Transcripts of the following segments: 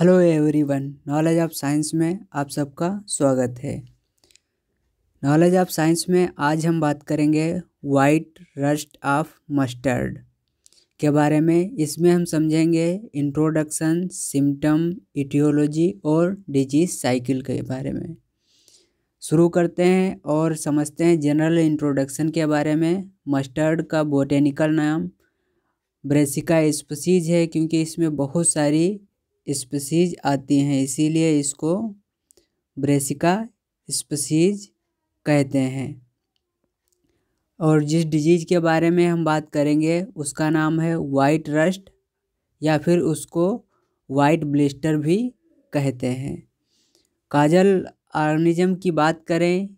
hello everyone knowledge of science में आप सबका स्वागत है नॉलेज ऑफ साइंस में आज हम बात करेंगे वाइट रस्ट ऑफ मस्टर्ड के बारे में इसमें हम समझेंगे इंट्रोडक्शन सिम्टम इटियोलॉजी और डिजीज साइकिल के बारे में शुरू करते हैं और समझते हैं जनरल इंट्रोडक्शन के बारे में मस्टर्ड का बोटेनिकल नाम ब्रेसिका स्पसीज है क्योंकि इसमें बहुत सारी स्पीसीज आती हैं इसीलिए इसको ब्रेसिका स्पीसीज कहते हैं और जिस डिजीज़ के बारे में हम बात करेंगे उसका नाम है वाइट रस्ट या फिर उसको वाइट ब्लिस्टर भी कहते हैं काजल आर्निज़म की बात करें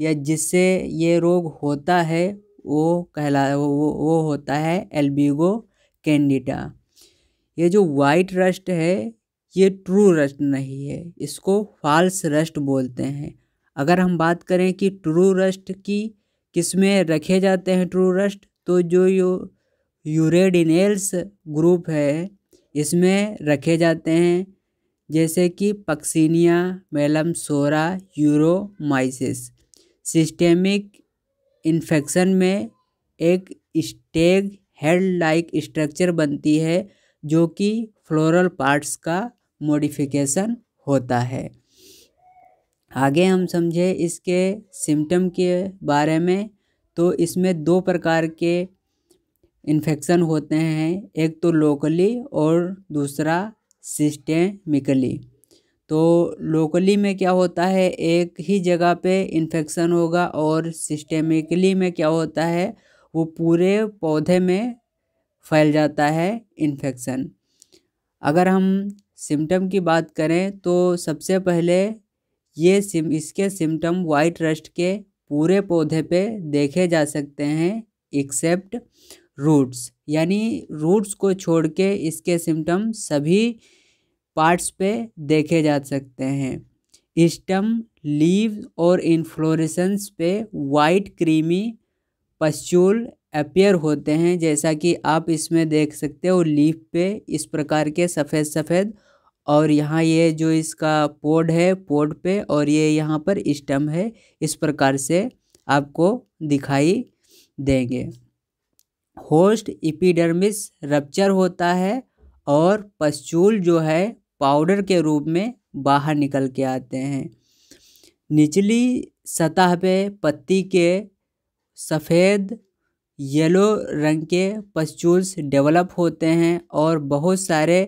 या जिससे ये रोग होता है वो कहला वो वो होता है एल्बिगो कैंडिटा ये जो वाइट रस्ट है ये ट्रू रेस्ट नहीं है इसको फॉल्स रस्ट बोलते हैं अगर हम बात करें कि ट्रू रस्ट की किस में रखे जाते हैं ट्रू रस्ट तो जो यू यूरेडिनेल्स ग्रुप है इसमें रखे जाते हैं जैसे कि Puccinia Melampsora Uromyces systemic infection में एक स्टेग हेड लाइक स्ट्रक्चर बनती है जो कि फ्लोरल पार्ट्स का मोडिफिकेशन होता है आगे हम समझे इसके सिम्टम के बारे में तो इसमें दो प्रकार के इन्फेक्शन होते हैं एक तो लोकली और दूसरा सिस्टेमिकली तो लोकली में क्या होता है एक ही जगह पे इन्फेक्शन होगा और सिस्टेमिकली में क्या होता है वो पूरे पौधे में फैल जाता है इन्फेक्शन अगर हम सिम्टम की बात करें तो सबसे पहले ये सिम इसके सिम्टम वाइट रस्ट के पूरे पौधे पे देखे जा सकते हैं एक्सेप्ट रूट्स यानी रूट्स को छोड़ के इसके सिम्टम सभी पार्ट्स पे देखे जा सकते हैं स्टम लीव और इन्फ्लोरेसेंस पे वाइट क्रीमी पस्चूल अपेयर होते हैं जैसा कि आप इसमें देख सकते हो लीफ पे इस प्रकार के सफ़ेद सफ़ेद और यहाँ ये जो इसका पोड है पोड पे और ये यहाँ पर स्टम है इस प्रकार से आपको दिखाई देंगे होस्ट इपिडर्मिस रप्चर होता है और पस्चूल जो है पाउडर के रूप में बाहर निकल के आते हैं निचली सतह पे पत्ती के सफ़ेद येलो रंग के पस्चूल्स डेवलप होते हैं और बहुत सारे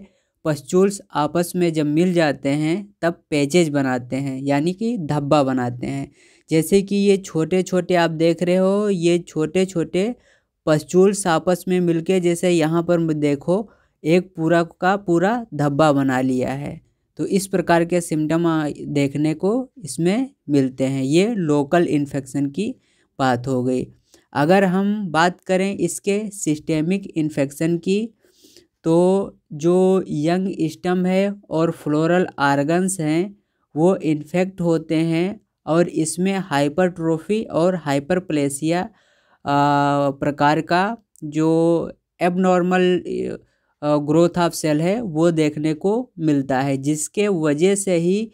पस्चूल्स आपस में जब मिल जाते हैं तब पैचेज बनाते हैं यानी कि धब्बा बनाते हैं जैसे कि ये छोटे छोटे आप देख रहे हो ये छोटे छोटे पस्चूल्स आपस में मिलके जैसे यहाँ पर देखो एक पूरा का पूरा धब्बा बना लिया है तो इस प्रकार के सिम्टम देखने को इसमें मिलते हैं ये लोकल इन्फेक्शन की बात हो गई अगर हम बात करें इसके सिस्टेमिक इन्फेक्शन की तो जो यंग स्टम है और फ्लोरल आर्गन्स हैं वो इन्फेक्ट होते हैं और इसमें हाइपरट्रोफी और हाइपरप्लेसिया प्रकार का जो एबनॉर्मल ग्रोथ ऑफ सेल है वो देखने को मिलता है जिसके वजह से ही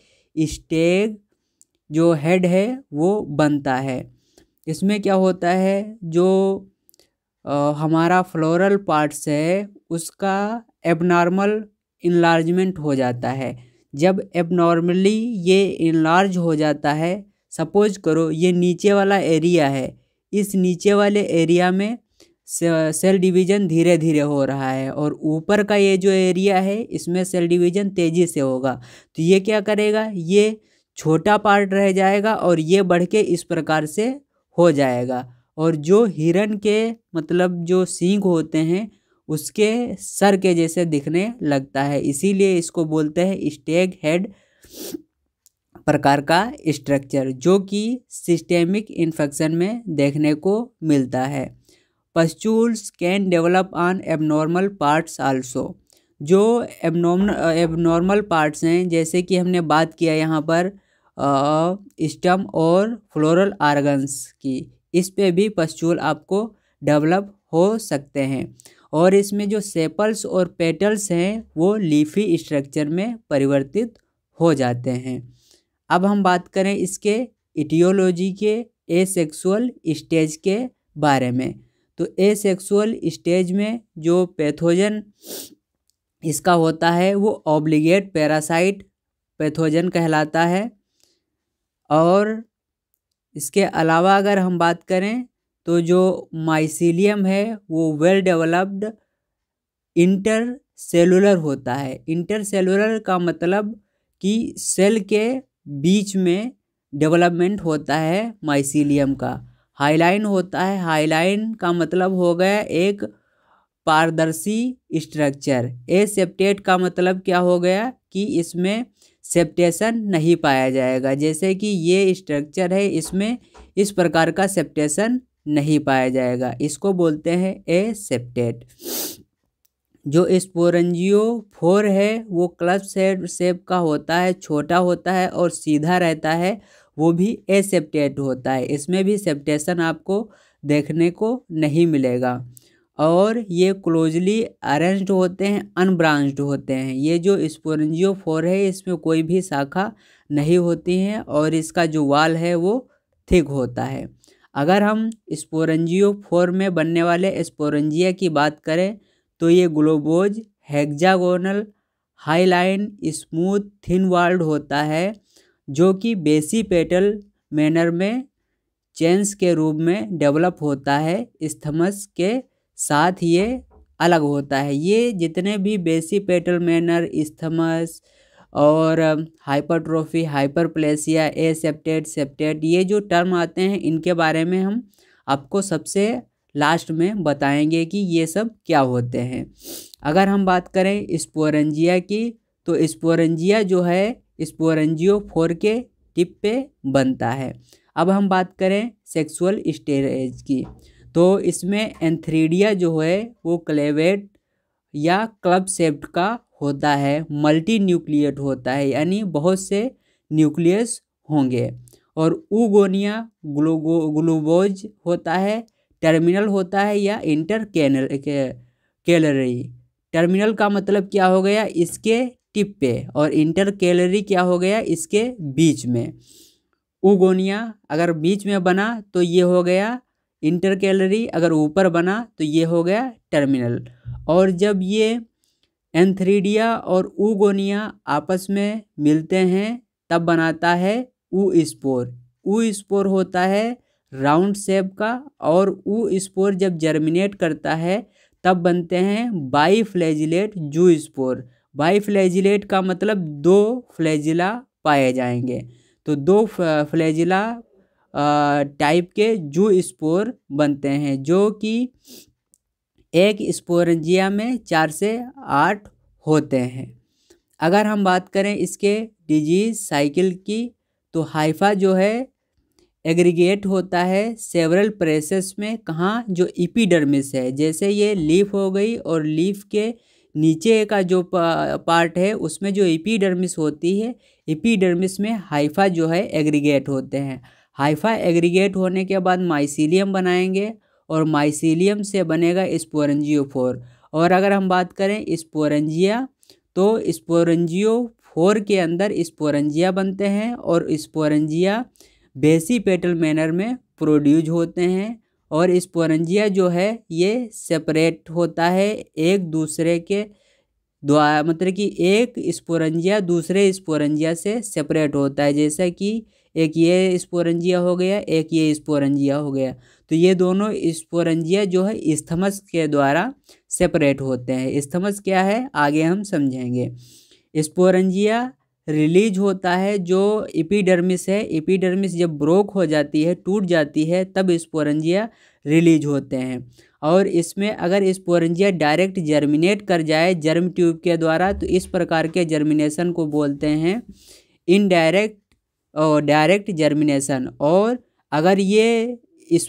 स्टेग जो हेड है वो बनता है इसमें क्या होता है जो आ, हमारा फ्लोरल पार्ट्स है उसका एबनॉर्मल इन्लार्जमेंट हो जाता है जब एबनॉर्मली ये इन्लार्ज हो जाता है सपोज करो ये नीचे वाला एरिया है इस नीचे वाले एरिया में सेल डिवीज़न धीरे धीरे हो रहा है और ऊपर का ये जो एरिया है इसमें सेल डिवीज़न तेज़ी से होगा तो ये क्या करेगा ये छोटा पार्ट रह जाएगा और ये बढ़ के इस प्रकार से हो जाएगा और जो हिरन के मतलब जो सींग होते हैं उसके सर के जैसे दिखने लगता है इसीलिए इसको बोलते हैं स्टेग हेड प्रकार का स्ट्रक्चर जो कि सिस्टेमिक इन्फेक्शन में देखने को मिलता है pustules can develop on abnormal parts also जो एबनॉम एबनॉर्मल पार्ट्स हैं जैसे कि हमने बात किया यहाँ पर स्टम और फ्लोरल आर्गन्स की इस पे भी पस्चूल आपको डेवलप हो सकते हैं और इसमें जो सेपल्स और पेटल्स हैं वो लीफी स्ट्रक्चर में परिवर्तित हो जाते हैं अब हम बात करें इसके इटियोलॉजी के एसेक्सुअल स्टेज के बारे में तो एसेक्सुअल स्टेज में जो पैथोजन इसका होता है वो ऑब्लिगेट पैरासाइट पैथोजन कहलाता है और इसके अलावा अगर हम बात करें तो जो माइसीलियम है वो वेल डेवलप्ड इंटर सेलुलर होता है इंटर सेलुलर का मतलब कि सेल के बीच में डेवलपमेंट होता है माइसीलियम का हाईलाइन होता है हाईलाइन का मतलब हो गया एक पारदर्शी स्ट्रक्चर ए सेप्टेट का मतलब क्या हो गया कि इसमें सेप्टेशन नहीं पाया जाएगा जैसे कि ये स्ट्रक्चर है इसमें इस प्रकार का सेप्टेशन नहीं पाया जाएगा इसको बोलते हैं ए जो स्पोरेंजियो फोर है वो क्लब सेप सेप का होता है छोटा होता है और सीधा रहता है वो भी एसेप्टेट होता है इसमें भी सेप्टेशन आपको देखने को नहीं मिलेगा और ये क्लोजली अरेंज्ड होते हैं अनब्रांच्ड होते हैं ये जो स्पोरेंजियो फोर है इसमें कोई भी शाखा नहीं होती है और इसका जो वाल है वो थिक होता है अगर हम स्पोरेंजियो फोर में बनने वाले स्पोरेंजिया की बात करें तो ये globose hexagonal hyaline smooth thin walled होता है जो कि बेसी पेटल मैनर में चेंस के रूप में डेवलप होता है स्थमस के साथ ये अलग होता है ये जितने भी बेसी पेटल मैनर स्थमस और हाइपरट्रोफी हाइपरप्लेसिया सेप्टेड सेप्टेड ये जो टर्म आते हैं इनके बारे में हम आपको सबसे लास्ट में बताएंगे कि ये सब क्या होते हैं अगर हम बात करें स्पोरेंजिया की तो स्पोरेंजिया जो है स्पोरेंजियो फोर के टिप पे बनता है अब हम बात करें सेक्सुअल स्टेरेज की तो इसमें एंथ्रीडिया जो है वो क्लेवेट या क्लब सेप्ट का होता है मल्टी न्यूक्लियट होता है यानी बहुत से न्यूक्लियस होंगे और उगोनिया ग्लूबोज होता है टर्मिनल होता है या इंटर कैनल कैलरी टर्मिनल का मतलब क्या हो गया इसके टिप पे और इंटर कैलरी क्या हो गया इसके बीच में उगोनिया अगर बीच में बना तो ये हो गया इंटर कैलरी अगर ऊपर बना तो ये हो गया टर्मिनल और जब ये एंथ्रीडिया और ऊगोनिया आपस में मिलते हैं तब बनाता है ऊ स्पोर ऊ स्पोर होता है राउंड शेप का और ऊ स्पोर जब जर्मिनेट करता है तब बनते हैं biflagellate zoospore biflagellate का मतलब दो फ्लैजिला पाए जाएंगे तो दो फ्लैजिला टाइप के जू स्पोर बनते हैं जो कि एक स्पोरेंजिया में चार से आठ होते हैं अगर हम बात करें इसके डिजीज साइकिल की तो हाइफा जो है एग्रीगेट होता है सेवरल प्रेसेस में कहाँ जो इपीडर्मिस है जैसे ये लीफ हो गई और लीफ के नीचे का जो पार्ट है उसमें जो इपीडर्मिस होती है इपीडर्मिस में हाइफा जो है एग्रीगेट होते हैं हाइफा एग्रीगेट होने के बाद माइसीलियम बनाएंगे और माइसीलियम से बनेगा फोर और अगर हम बात करें स्पोरेंजिया तो फोर के अंदर स्पोरेंजिया बनते हैं और स्पोरेंजिया बेसी पेटल मैनर में प्रोड्यूज होते हैं और स्पोरेंजिया जो है ये सेपरेट होता है एक दूसरे के द्वारा मतलब कि एक स्पोरेंजिया दूसरे स्पोरेंजिया से सेपरेट होता है जैसा कि एक ये स्पोरेंजिया हो गया एक ये स्पोरेंजिया हो गया तो ये दोनों स्पोरेंजिया जो है स्थमस के द्वारा सेपरेट होते हैं स्थमस क्या है आगे हम समझेंगे स्पोरेंजिया रिलीज होता है जो इपीडर्मिस है इपीडर्मिस जब ब्रोक हो जाती है टूट जाती है तब स्पोरेंजिया रिलीज होते हैं और इसमें अगर स्पोरेंजिया डायरेक्ट जर्मिनेट कर जाए जर्म ट्यूब के द्वारा तो इस प्रकार के जर्मिनेशन को बोलते हैं इनडायरेक्ट और डायरेक्ट जर्मिनेशन और अगर ये इस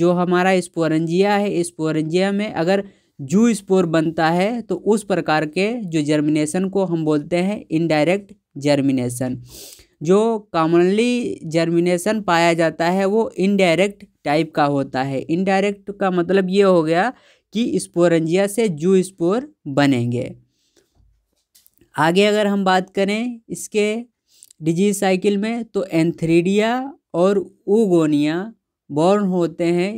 जो हमारा स्पोरेंजिया है स्पोरेंजिया में अगर जू स्पोर बनता है तो उस प्रकार के जो जर्मिनेशन को हम बोलते हैं इनडायरेक्ट जर्मिनेशन जो कॉमनली जर्मिनेशन पाया जाता है वो इनडायरेक्ट टाइप का होता है इनडायरेक्ट का मतलब ये हो गया कि स्पोरेंजिया से जू स्पोर बनेंगे आगे अगर हम बात करें इसके डिजीज साइकिल में तो एंथ्रीडिया और उगोनिया बॉर्न होते हैं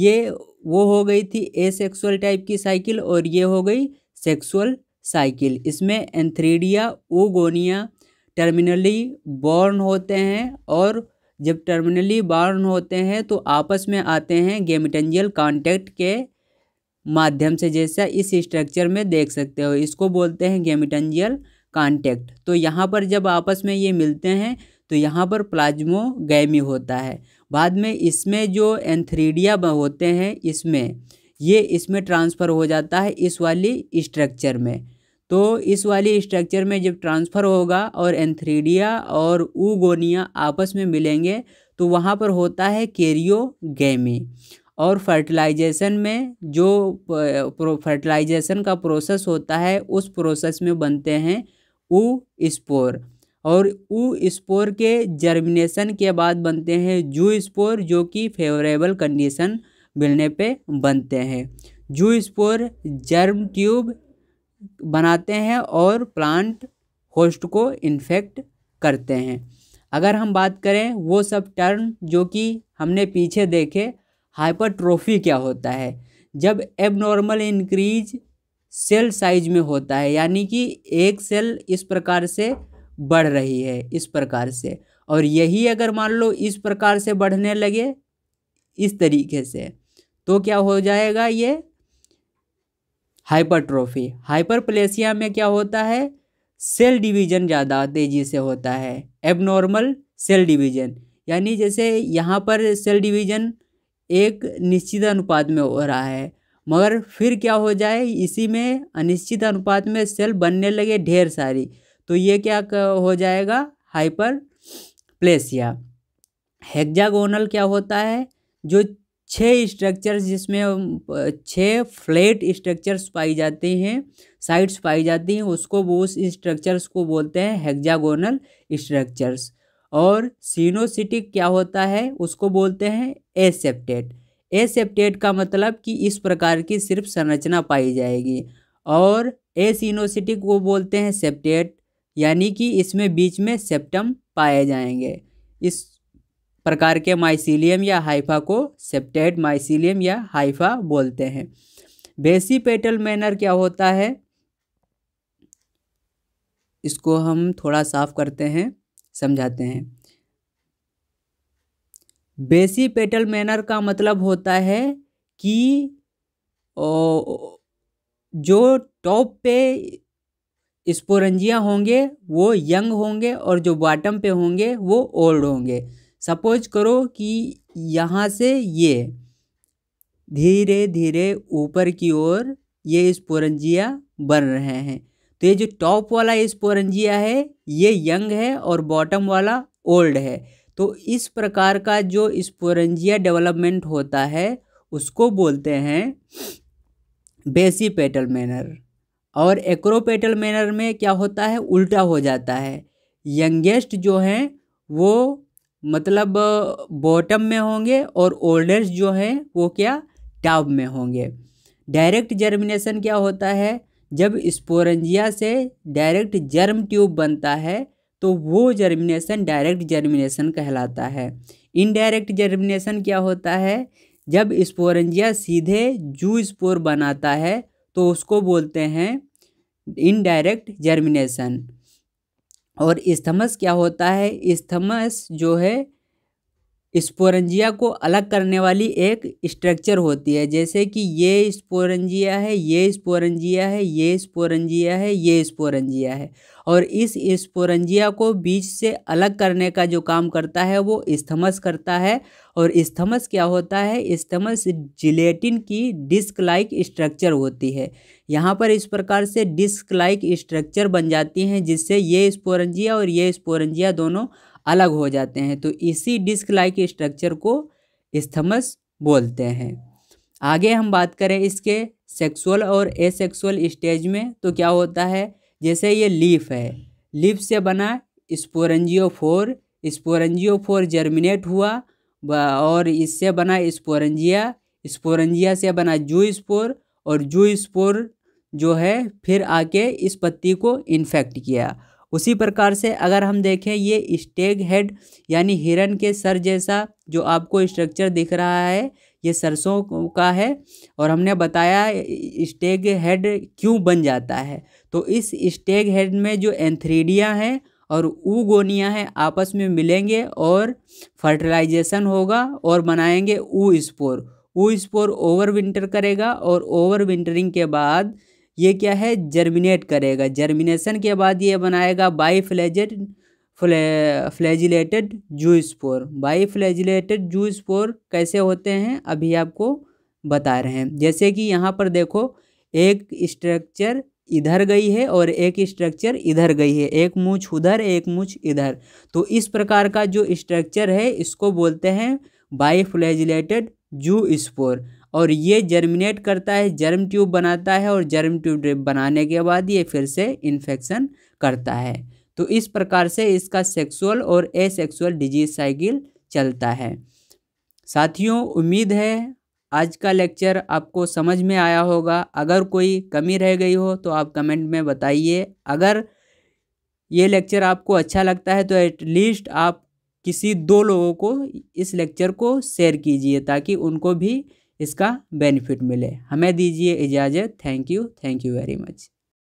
ये वो हो गई थी एसेक्सुअल टाइप की साइकिल और ये हो गई सेक्सुअल साइकिल इसमें एंथ्रीडिया ओगोनिया टर्मिनली बॉर्न होते हैं और जब टर्मिनली बॉर्न होते हैं तो आपस में आते हैं गेमिटेंजियल कांटेक्ट के माध्यम से जैसा इस स्ट्रक्चर में देख सकते हो इसको बोलते हैं गेमिटेंजियल कांटेक्ट तो यहाँ पर जब आपस में ये मिलते हैं तो यहाँ पर प्लाज्मो गैमी होता है बाद में इसमें जो एंथ्रीडिया होते हैं इसमें ये इसमें ट्रांसफ़र हो जाता है इस वाली स्ट्रक्चर में तो इस वाली स्ट्रक्चर में जब ट्रांसफ़र होगा और एंथ्रीडिया और ऊगोनिया आपस में मिलेंगे तो वहाँ पर होता है केरियो गैमी और फर्टिलाइजेशन में जो फर्टिलाइजेशन का प्रोसेस होता है उस प्रोसेस में बनते हैं उ स्पोर और उ स्पोर के जर्मिनेशन के बाद बनते हैं जू स्पोर जो कि फेवरेबल कंडीशन मिलने पे बनते हैं जू स्पोर जर्म ट्यूब बनाते हैं और प्लांट होस्ट को इन्फेक्ट करते हैं अगर हम बात करें वो सब टर्म जो कि हमने पीछे देखे हाइपरट्रोफी क्या होता है जब एबनॉर्मल इंक्रीज सेल साइज में होता है यानी कि एक सेल इस प्रकार से बढ़ रही है इस प्रकार से और यही अगर मान लो इस प्रकार से बढ़ने लगे इस तरीके से तो क्या हो जाएगा ये हाइपरट्रोफी हाइपरप्लेसिया में क्या होता है सेल डिवीजन ज़्यादा तेज़ी से होता है एबनॉर्मल सेल डिवीजन यानी जैसे यहाँ पर सेल डिवीजन एक निश्चित अनुपात में हो रहा है मगर फिर क्या हो जाए इसी में अनिश्चित अनुपात में सेल बनने लगे ढेर सारी तो ये क्या हो जाएगा हाइपर प्लेसिया हेक्जागोनल क्या होता है जो छह स्ट्रक्चर्स जिसमें छः फ्लैट स्ट्रक्चर्स पाई जाते हैं साइड्स पाई जाती हैं उसको वो उस स्ट्रक्चर्स को बोलते हैं हेक्जागोनल स्ट्रक्चर्स और सीनोसिटिक क्या होता है उसको बोलते हैं एसेप्टेट ए सेप्टेट का मतलब कि इस प्रकार की सिर्फ संरचना पाई जाएगी और एसिनोसिटिक को बोलते हैं सेप्टेट यानी कि इसमें बीच में सेप्टम पाए जाएंगे इस प्रकार के माइसीलियम या हाइफा को सेप्टेट माइसीलियम या हाइफा बोलते हैं बेसी पेटल मैनर क्या होता है इसको हम थोड़ा साफ करते हैं समझाते हैं बेसी पेटल मैनर का मतलब होता है कि जो टॉप पे स्पोरंजिया होंगे वो यंग होंगे और जो बॉटम पे होंगे वो ओल्ड होंगे सपोज करो कि यहाँ से ये धीरे धीरे ऊपर की ओर ये स्पोरंजिया बन रहे हैं तो ये जो टॉप वाला स्पोरंजिया है ये यंग है और बॉटम वाला ओल्ड है तो इस प्रकार का जो स्पोरेंजिया डेवलपमेंट होता है उसको बोलते हैं बेसी पेटल मैनर और एक्रोपेटल मैनर में क्या होता है उल्टा हो जाता है यंगेस्ट जो हैं वो मतलब बॉटम में होंगे और ओल्डेस्ट जो हैं वो क्या टॉप में होंगे डायरेक्ट जर्मिनेशन क्या होता है जब स्पोरेंजिया से डायरेक्ट जर्म ट्यूब बनता है तो वो जर्मिनेशन डायरेक्ट जर्मिनेशन कहलाता है इनडायरेक्ट जर्मिनेशन क्या होता है जब स्पोरेंजिया सीधे जू स्पोर बनाता है तो उसको बोलते हैं इनडायरेक्ट जर्मिनेशन और इस्थमस क्या होता है इस्थमस जो है स्पोरेंजिया को अलग करने वाली एक स्ट्रक्चर होती है जैसे कि ये स्पोरेंजिया है ये स्पोरेंजिया है ये स्पोरेंजिया है ये स्पोरेंजिया है और इस स्पोरेंजिया को बीच से अलग करने का जो काम करता है वो स्थमस करता है और स्थमस क्या होता है स्थमस जिलेटिन की डिस्क लाइक स्ट्रक्चर होती है यहाँ पर इस प्रकार से डिस्क लाइक स्ट्रक्चर बन जाती हैं जिससे ये स्पोरेंजिया और ये स्पोरेंजिया दोनों अलग हो जाते हैं तो इसी डिस्क लाइक स्ट्रक्चर को स्थमस बोलते हैं आगे हम बात करें इसके सेक्सुअल और एसेक्सुअल स्टेज में तो क्या होता है जैसे ये लीफ है लीफ से बना स्पोरेंजियो फोर जर्मिनेट हुआ और इससे बना स्पोरेंजिया स्पोरेंजिया से बना जू स्पोर और जू स्पोर जो है फिर आके इस पत्ती को इन्फेक्ट किया उसी प्रकार से अगर हम देखें ये स्टेग हेड यानी हिरन के सर जैसा जो आपको स्ट्रक्चर दिख रहा है ये सरसों का है और हमने बताया स्टेग हेड क्यों बन जाता है तो इस स्टेग हेड में जो एंथ्रीडिया हैं और ऊगोनिया हैं आपस में मिलेंगे और फर्टिलाइजेशन होगा और बनाएंगे ऊ स्पोर ऊ स्पोर ओवर विंटर करेगा और ओवर विंटरिंग के बाद ये क्या है जर्मिनेट करेगा जर्मिनेशन के बाद ये बनाएगा bi flagged fla flagellated zoospore bi flagellated zoospore कैसे होते हैं अभी आपको बता रहे हैं जैसे कि यहाँ पर देखो एक स्ट्रक्चर इधर गई है और एक स्ट्रक्चर इधर गई है एक मूछ उधर एक मूछ इधर तो इस प्रकार का जो स्ट्रक्चर है इसको बोलते हैं बाई फ्लेजिलेटेड जू स्पोर और ये जर्मिनेट करता है जर्म ट्यूब बनाता है और जर्म ट्यूब बनाने के बाद ये फिर से इन्फेक्शन करता है तो इस प्रकार से इसका सेक्सुअल और एसेक्सुअल डिजीज साइकिल चलता है साथियों उम्मीद है आज का लेक्चर आपको समझ में आया होगा अगर कोई कमी रह गई हो तो आप कमेंट में बताइए अगर ये लेक्चर आपको अच्छा लगता है तो एटलीस्ट आप किसी दो लोगों को इस लेक्चर को शेयर कीजिए ताकि उनको भी इसका बेनिफिट मिले हमें दीजिए इजाज़त thank you thank you very much